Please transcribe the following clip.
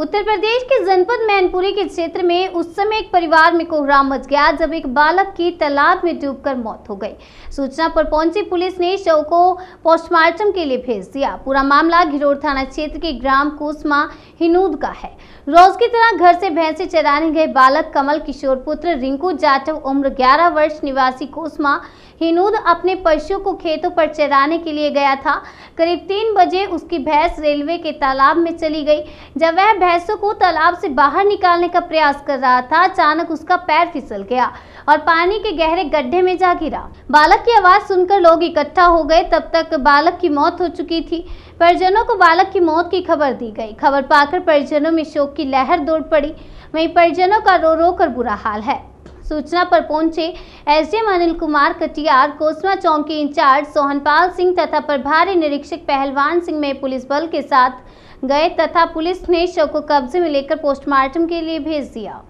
उत्तर प्रदेश के जनपद मैनपुरी के क्षेत्र में उस समय एक परिवार में कोहराम मच गया जब एक बालक की तालाब में डूबकर मौत हो गई सूचना पर पहुंची पुलिस ने शव को पोस्टमार्टम के लिए भेज दिया पूरा मामला घिरोड़ थाना क्षेत्र के ग्राम कोसमा हिनूद का है रोज की तरह घर से भैंसे चराने गए बालक कमल किशोर पुत्र रिंकू जाटव उम्र ग्यारह वर्ष निवासी कोसमा हिनूद अपने पशुओं को खेतों पर चराने के लिए गया था करीब तीन बजे उसकी भैंस रेलवे के तालाब में चली गई जब वह भैंसों को तालाब से बाहर निकालने का प्रयास कर रहा था अचानक उसका पैर फिसल गया और पानी के गहरे गड्ढे में जा गिरा बालक की आवाज़ सुनकर लोग इकट्ठा हो गए तब तक बालक की मौत हो चुकी थी परिजनों को बालक की मौत की खबर दी गई खबर पाकर परिजनों में शोक की लहर दौड़ पड़ी वहीं परिजनों का रो रो कर बुरा हाल है सूचना पर पहुंचे एसडीएम अनिल कुमार कटियार कोसमा चौक के इंचार्ज सोहनपाल सिंह तथा प्रभारी निरीक्षक पहलवान सिंह में पुलिस बल के साथ गए तथा पुलिस ने शव को कब्जे में लेकर पोस्टमार्टम के लिए भेज दिया